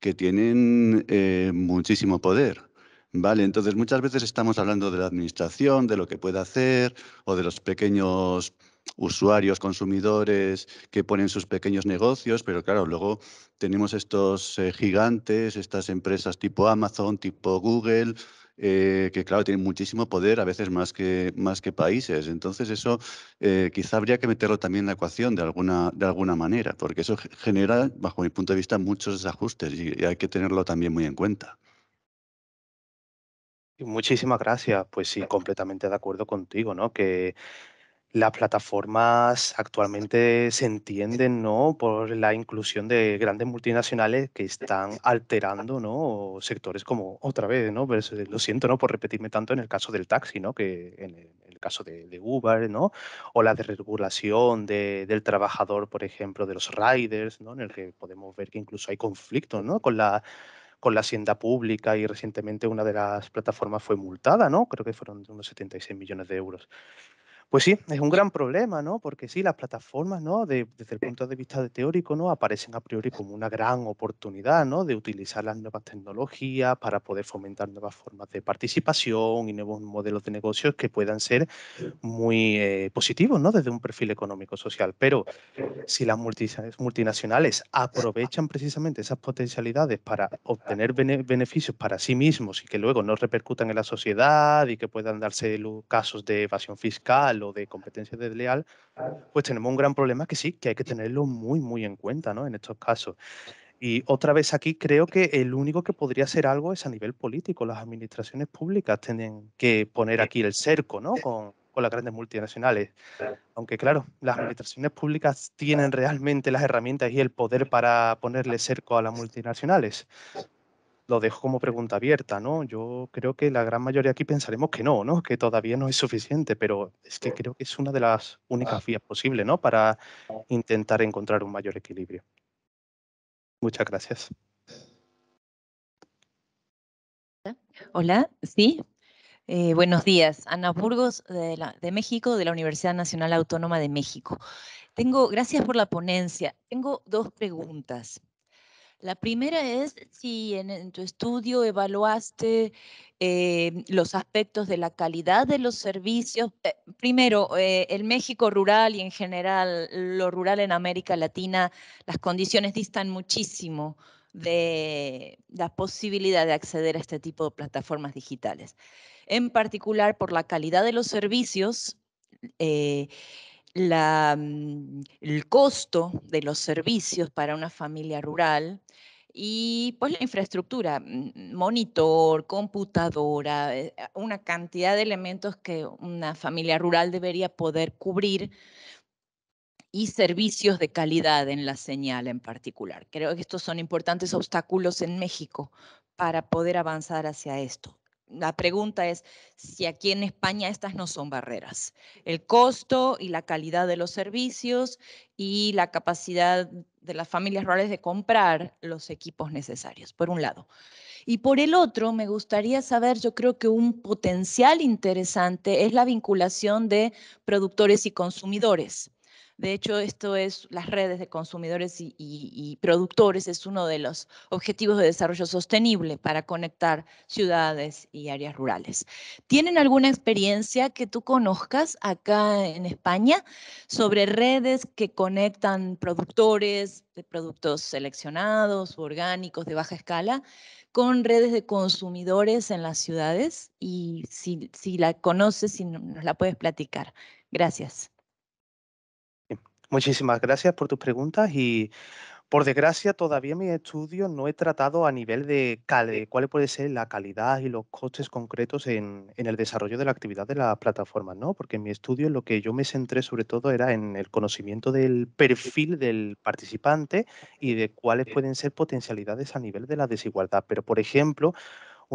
que tienen muchísimo poder. Vale, entonces muchas veces estamos hablando de la administración, de lo que puede hacer o de los pequeños usuarios, consumidores que ponen sus pequeños negocios, pero claro, luego tenemos estos eh, gigantes, estas empresas tipo Amazon, tipo Google, eh, que claro, tienen muchísimo poder, a veces más que, más que países. Entonces eso eh, quizá habría que meterlo también en la ecuación de alguna, de alguna manera, porque eso genera, bajo mi punto de vista, muchos desajustes y, hay que tenerlo también muy en cuenta. Muchísimas gracias. Pues sí, completamente de acuerdo contigo, ¿no? Que las plataformas actualmente se entienden ¿no? por la inclusión de grandes multinacionales que están alterando ¿no? sectores como otra vez, ¿no? Pues, eh, lo siento ¿no? por repetirme tanto en el caso del taxi, ¿no? que en el caso de, Uber, ¿no? o la desregulación del trabajador, por ejemplo, de los riders, ¿no? en el que podemos ver que incluso hay conflictos ¿no? con la con la hacienda pública y recientemente una de las plataformas fue multada, ¿no? Creo que fueron de unos 76 millones de euros. Pues sí, es un gran problema, ¿no? Porque sí, las plataformas, ¿no? desde el punto de vista de teórico, ¿no? Aparecen a priori como una gran oportunidad, ¿no? De utilizar las nuevas tecnologías para poder fomentar nuevas formas de participación y nuevos modelos de negocios que puedan ser muy eh, positivos, ¿no? Desde un perfil económico-social. Pero si las multinacionales aprovechan precisamente esas potencialidades para obtener beneficios para sí mismos y que luego no repercutan en la sociedad y que puedan darse casos de evasión fiscal de competencia desleal, pues tenemos un gran problema que sí, que hay que tenerlo muy, muy en cuenta ¿no? en estos casos. Y otra vez aquí creo que el único que podría ser algo es a nivel político. Las administraciones públicas tienen que poner aquí el cerco ¿no? con, con las grandes multinacionales. Aunque claro, las administraciones públicas tienen realmente las herramientas y el poder para ponerle cerco a las multinacionales lo dejo como pregunta abierta, ¿no? Yo creo que la gran mayoría aquí pensaremos que no, ¿no? Que todavía no es suficiente, pero es que creo que es una de las únicas vías posibles, ¿no? Para intentar encontrar un mayor equilibrio. Muchas gracias. Hola, sí. Eh, buenos días. Ana Burgos, de, de México, de la Universidad Nacional Autónoma de México. Tengo, gracias por la ponencia. Tengo dos preguntas. La primera es si en, tu estudio evaluaste eh, los aspectos de la calidad de los servicios. Eh, primero, el eh, México rural y en general lo rural en América Latina, las condiciones distan muchísimo de la posibilidad de acceder a este tipo de plataformas digitales. En particular por la calidad de los servicios. Mm, el costo de los servicios para una familia rural y pues la infraestructura, mm, mm, monitor, computadora, eh, una cantidad de elementos que una familia rural debería poder cubrir y servicios de calidad en la señal en particular. Creo que estos son importantes obstáculos en México para poder avanzar hacia esto la pregunta es si aquí en España estas no son barreras. El costo y la calidad de los servicios y la capacidad de las familias rurales de comprar los equipos necesarios, por un lado. Y por el otro, me gustaría saber, yo creo que un potencial interesante es la vinculación de productores y consumidores. De hecho, esto es las redes de consumidores y, productores, es uno de los objetivos de desarrollo sostenible para conectar ciudades y áreas rurales. ¿Tienen alguna experiencia que tú conozcas acá en España sobre redes que conectan productores de productos seleccionados, orgánicos, de baja escala? con redes de consumidores en las ciudades y si, si la conoces, si nos la puedes platicar. Gracias. Muchísimas gracias por tus preguntas y por desgracia todavía mi estudio no he tratado a nivel de, cuál puede ser la calidad y los costes concretos en, en el desarrollo de la actividad de la plataforma, ¿no? Porque en mi estudio lo que yo me centré sobre todo era en el conocimiento del perfil del participante y de cuáles pueden ser potencialidades a nivel de la desigualdad. Pero, por ejemplo, eh,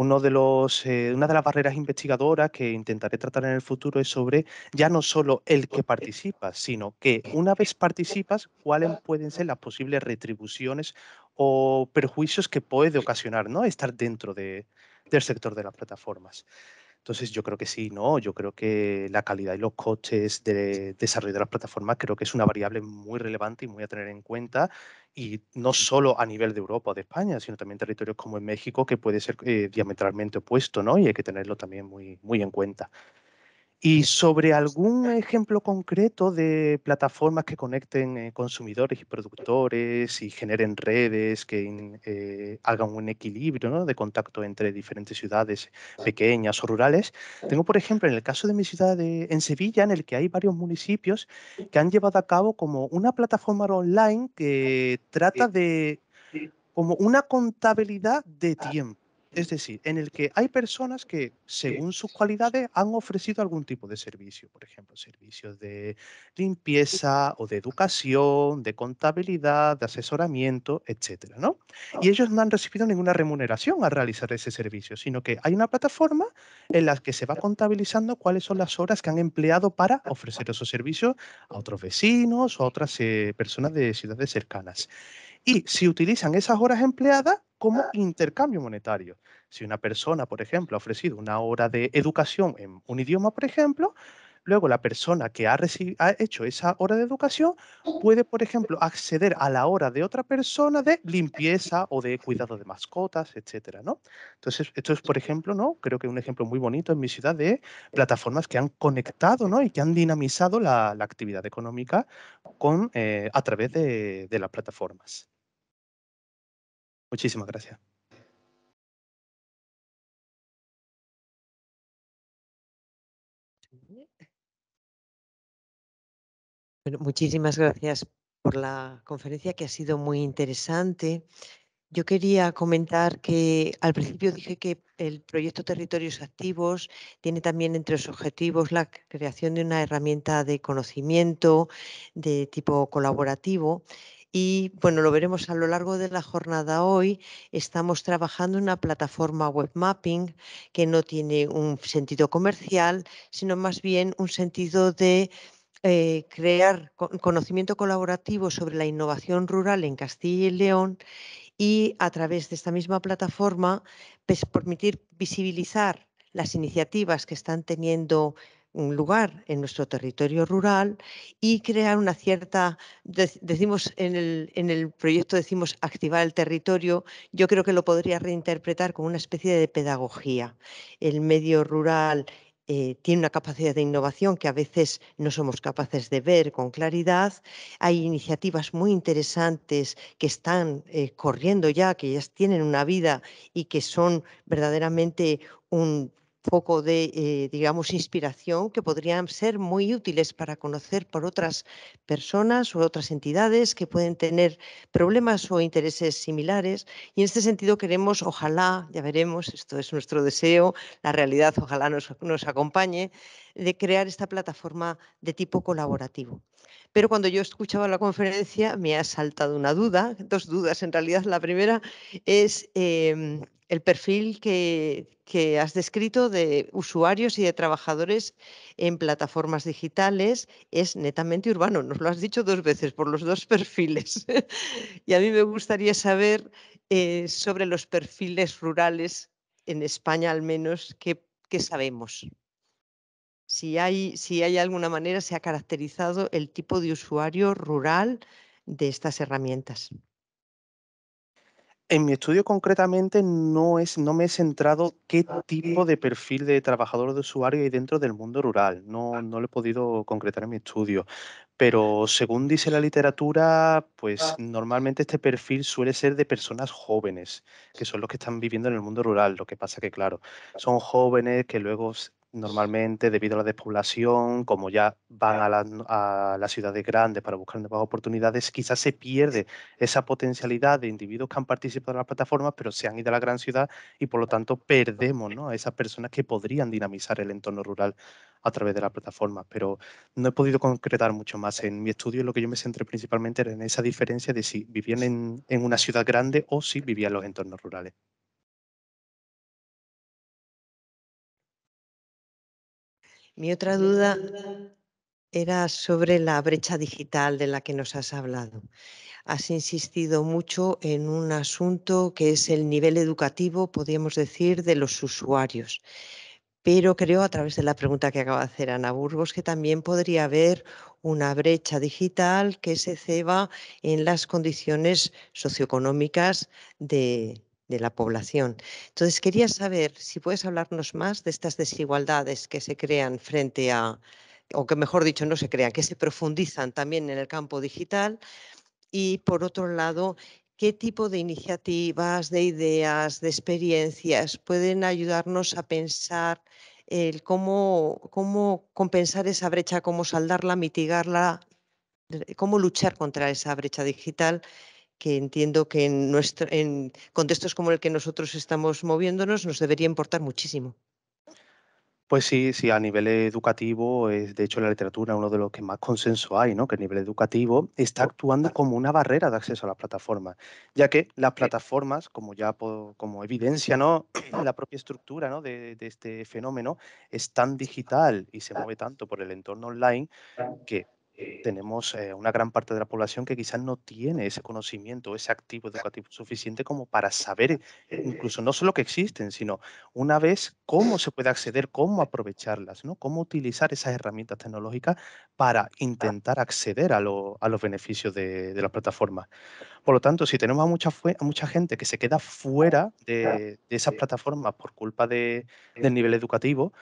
una de las barreras investigadoras que intentaré tratar en el futuro es sobre ya no solo el que participa, sino que una vez participas, cuáles pueden ser las posibles retribuciones o perjuicios que puede ocasionar ¿no? estar dentro del sector de las plataformas. Entonces yo creo que sí, no, yo creo que la calidad y los costes de desarrollo de las plataformas creo que es una variable muy relevante y muy a tener en cuenta y no solo a nivel de Europa o de España, sino también territorios como en México que puede ser eh, diametralmente opuesto, ¿no? Y hay que tenerlo también muy, muy en cuenta. Y sobre algún ejemplo concreto de plataformas que conecten eh, consumidores y productores y generen redes, que eh, hagan un equilibrio de contacto entre diferentes ciudades pequeñas o rurales. Tengo, por ejemplo, en el caso de mi ciudad de, en Sevilla, en el que hay varios municipios que han llevado a cabo como una plataforma online que trata de como una contabilidad de ah. tiempo. Es decir, en el que hay personas que, según sus cualidades, han ofrecido algún tipo de servicio, por ejemplo, servicios de limpieza o de educación, de contabilidad, de asesoramiento, etcétera, ¿no? Ah, y ellos no han recibido ninguna remuneración al realizar ese servicio, sino que hay una plataforma en la que se va contabilizando cuáles son las horas que han empleado para ah, ofrecer esos servicios a otros vecinos o a otras eh, personas de ciudades cercanas. Y si utilizan esas horas empleadas, como intercambio monetario. Si una persona, por ejemplo, ha ofrecido una hora de educación en un idioma, por ejemplo, luego la persona que ha, hecho esa hora de educación puede, por ejemplo, acceder a la hora de otra persona de limpieza o de cuidado de mascotas, etcétera, ¿no? Entonces, esto es, por ejemplo, ¿no? Creo que un ejemplo muy bonito en mi ciudad de plataformas que han conectado, Y que han dinamizado la, actividad económica con, eh, a través de las plataformas. Muchísimas gracias. muchísimas gracias por la conferencia que ha sido muy interesante. Yo quería comentar que al principio dije que el proyecto Territorios Activos tiene también entre sus objetivos la creación de una herramienta de conocimiento de tipo colaborativo y bueno, lo veremos a lo largo de la jornada hoy. Estamos trabajando una plataforma web mapping que no tiene un sentido comercial, sino más bien un sentido de eh, crear conocimiento colaborativo sobre la innovación rural en Castilla y León y a través de esta misma plataforma pues, permitir visibilizar las iniciativas que están teniendo un lugar en nuestro territorio rural y crear una cierta, decimos en el, proyecto, decimos activar el territorio, yo creo que lo podría reinterpretar como una especie de pedagogía. El medio rural eh, tiene una capacidad de innovación que a veces no somos capaces de ver con claridad. Hay iniciativas muy interesantes que están eh, corriendo ya, que ya tienen una vida y que son verdaderamente un poco de, eh, digamos, inspiración que podrían ser muy útiles para conocer por otras personas o otras entidades que pueden tener problemas o intereses similares. Y en este sentido queremos, ojalá, ya veremos, esto es nuestro deseo, la realidad ojalá nos, nos acompañe, de crear esta plataforma de tipo colaborativo. Pero cuando yo escuchaba la conferencia me ha saltado una duda, dos dudas en realidad. La primera es em, el perfil que, has descrito de usuarios y de trabajadores en plataformas digitales es netamente urbano. Nos lo has dicho dos veces por los dos <laughs> perfiles. y a mí me gustaría saber eh, sobre los perfiles rurales en España al menos, ¿qué, qué sabemos? si hay, si hay alguna manera, se ha caracterizado el tipo de usuario rural de estas herramientas. En mi estudio concretamente no, es, no me he centrado qué tipo de perfil de trabajador de usuario hay dentro del mundo rural. No, no lo he podido concretar en mi estudio. Pero según dice la literatura, pues normalmente este perfil suele ser de personas jóvenes, que son los que están viviendo en el mundo rural. Lo que pasa que, claro, son jóvenes que luego normalmente debido a la despoblación, como ya van a, a las ciudades grandes para buscar nuevas oportunidades, quizás se pierde esa potencialidad de individuos que han participado en las plataformas, pero se han ido a la gran ciudad y por lo tanto perdemos a esas personas que podrían dinamizar el entorno rural a través de las plataformas. Pero no he podido concretar mucho más. En mi estudio lo que yo me centré principalmente era en esa diferencia de si vivían en una ciudad grande o si vivían en los entornos rurales. Mi otra duda era sobre la brecha digital de la que nos has hablado. Has insistido mucho en un asunto que es el nivel educativo, podríamos decir, de los usuarios. Pero creo, a través de la pregunta que acaba de hacer Ana Burgos, que también podría haber una brecha digital que se ceba en las condiciones socioeconómicas de, de la población. Entonces, quería saber si puedes hablarnos más de estas desigualdades que se crean frente a, o que mejor dicho, no se crean, que se profundizan también en el campo digital. Y por otro lado, qué tipo de iniciativas, de ideas, de experiencias pueden ayudarnos a pensar el cómo, cómo compensar esa brecha, cómo saldarla, mitigarla, cómo luchar contra esa brecha digital que entiendo que en, nuestro, en contextos como el que nosotros estamos moviéndonos nos debería importar muchísimo. Pues sí, sí, a nivel educativo es de hecho la literatura uno de los que más consenso hay, ¿no? Que a nivel educativo está actuando como una barrera de acceso a las plataformas, ya que las plataformas, como ya como evidencia, ¿no? La propia estructura, ¿no? de, de, este fenómeno es tan digital y se mueve tanto por el entorno online que eh, tenemos eh, una gran parte de la población que quizás no tiene ese conocimiento, ese activo educativo suficiente como para saber e, eh, incluso no solo que existen, sino una vez cómo se puede acceder, cómo aprovecharlas, ¿no? cómo utilizar esas herramientas tecnológicas para intentar acceder a, los beneficios de, las plataformas. Por lo tanto, si tenemos a mucha, mucha gente que se queda fuera de, de esas plataformas por culpa del nivel educativo,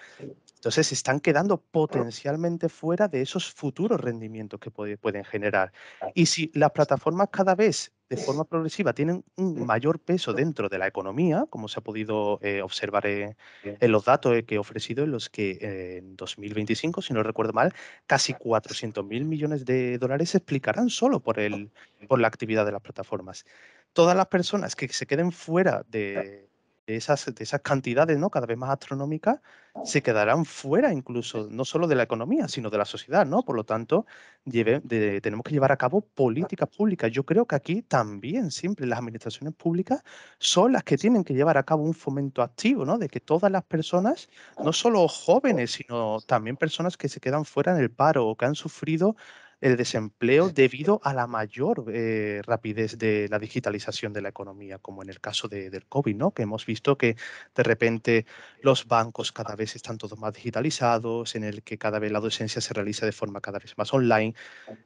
entonces, se están quedando potencialmente fuera de esos futuros rendimientos que pueden generar. Y si las plataformas cada vez de forma <sniffs> progresiva tienen un mayor peso dentro de la economía, como se ha podido eh, observar eh, en los datos eh, que he ofrecido, en los que en 2025, si no recuerdo mal, casi 400.000 millones de dólares se explicarán solo por, el, por la actividad de las plataformas. Todas las personas que se queden fuera de, de esas, esas cantidades ¿no? cada vez más astronómicas se quedarán fuera incluso, no solo de la economía, sino de la sociedad. ¿no? Por lo tanto, tenemos que llevar a cabo políticas públicas. Yo creo que aquí también siempre las administraciones públicas son las que tienen que llevar a cabo un fomento activo, ¿no? de que todas las personas, no solo jóvenes, sino también personas que se quedan fuera en el paro o que han sufrido el desempleo debido a la mayor eh, rapidez de la digitalización de la economía, como en el caso del COVID, ¿no? que hemos visto que de repente los bancos cada vez están todos más digitalizados, en el que cada vez la docencia se realiza de forma cada vez más online.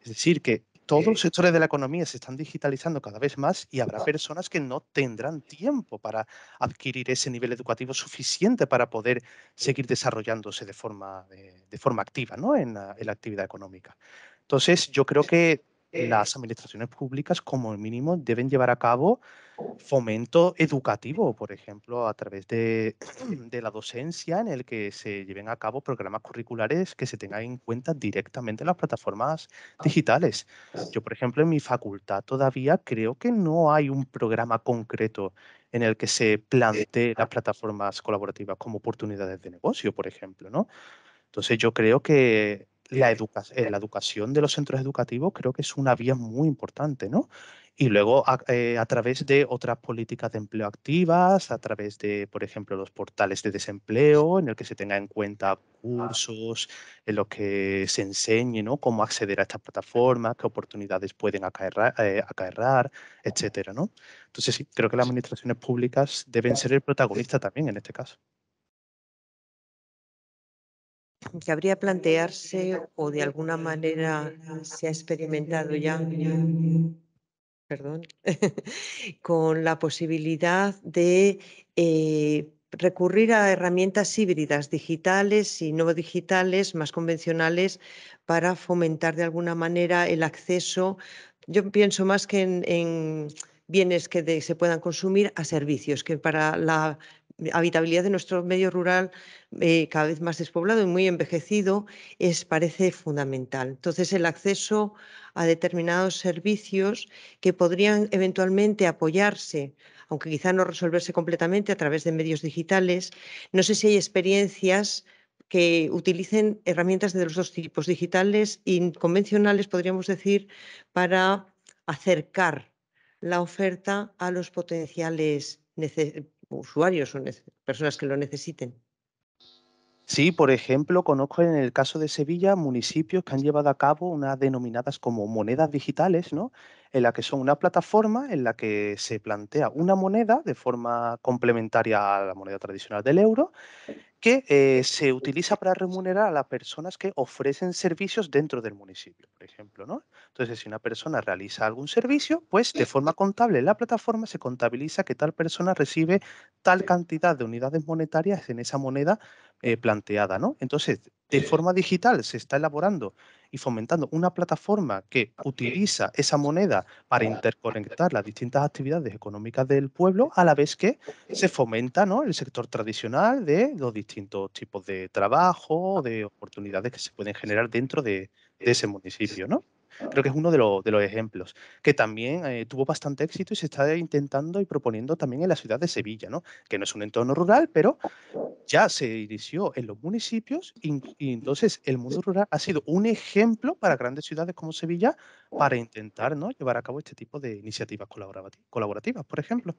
Es decir, que todos los sectores de la economía se están digitalizando cada vez más y habrá personas que no tendrán tiempo para adquirir ese nivel educativo suficiente para poder seguir desarrollándose de forma, de, forma activa ¿no? en la actividad económica. Entonces, yo creo que las administraciones públicas, como mínimo, deben llevar a cabo fomento educativo, por ejemplo, a través <clears throat> de, la docencia, en el que se lleven a cabo programas curriculares que se tengan en cuenta directamente las plataformas digitales. Yo, por ejemplo, en mi facultad todavía creo que no hay un programa concreto en el que se plantee las plataformas colaborativas como oportunidades de negocio, por ejemplo, ¿no? Entonces yo creo que la, eh, la educación de los centros educativos creo que es una vía muy importante, ¿no? Y luego eh, a, través de otras políticas de empleo activas, a través de, por ejemplo, los portales de desempleo, en el que se tenga en cuenta cursos, en los que se enseñe ¿no? cómo acceder a estas plataformas, qué oportunidades pueden acaerrar, eh, etc. etcétera, ¿no? Entonces sí, creo que las administraciones públicas deben ser el protagonista también en este caso. Que habría plantearse o de alguna manera se ha experimentado ya perdón, <laughs> con la posibilidad de eh, recurrir a herramientas híbridas, digitales y no digitales, más convencionales, para fomentar de alguna manera el acceso, yo pienso más que en, bienes que se puedan consumir, a servicios, que para la habitabilidad de nuestro medio rural eh, cada vez más despoblado y muy envejecido es, parece fundamental. Entonces, el acceso a determinados servicios que podrían eventualmente apoyarse, aunque quizá no resolverse completamente a través de medios digitales, no sé si hay experiencias que utilicen herramientas de los dos tipos, digitales y convencionales, podríamos decir, para acercar la oferta a los potenciales usuarios o personas que lo necesiten. Sí, por ejemplo, conozco en el caso de Sevilla municipios que han llevado a cabo unas denominadas como monedas digitales, ¿no? en la que son una plataforma en la que se plantea una moneda de forma complementaria a la moneda tradicional del euro que eh, se utiliza para remunerar a las personas que ofrecen servicios dentro del municipio, por ejemplo. ¿no? Entonces, si una persona realiza algún servicio, pues de forma contable en la plataforma se contabiliza que tal persona recibe tal cantidad de unidades monetarias en esa moneda eh, planteada. ¿no? Entonces, de forma digital se está elaborando y fomentando una plataforma que utiliza esa moneda para interconectar las distintas actividades económicas del pueblo, a la vez que se fomenta ¿no? el sector tradicional de los distintos tipos de trabajo, de oportunidades que se pueden generar dentro de, de ese municipio, ¿no? Creo que es uno de, de los ejemplos, que también eh, tuvo bastante éxito y se está intentando y proponiendo también en la ciudad de Sevilla, ¿no? que no es un entorno rural, pero ya se inició en los municipios y, entonces el mundo rural ha sido un ejemplo para grandes ciudades como Sevilla para intentar ¿no? llevar a cabo este tipo de iniciativas colaborativas, por ejemplo.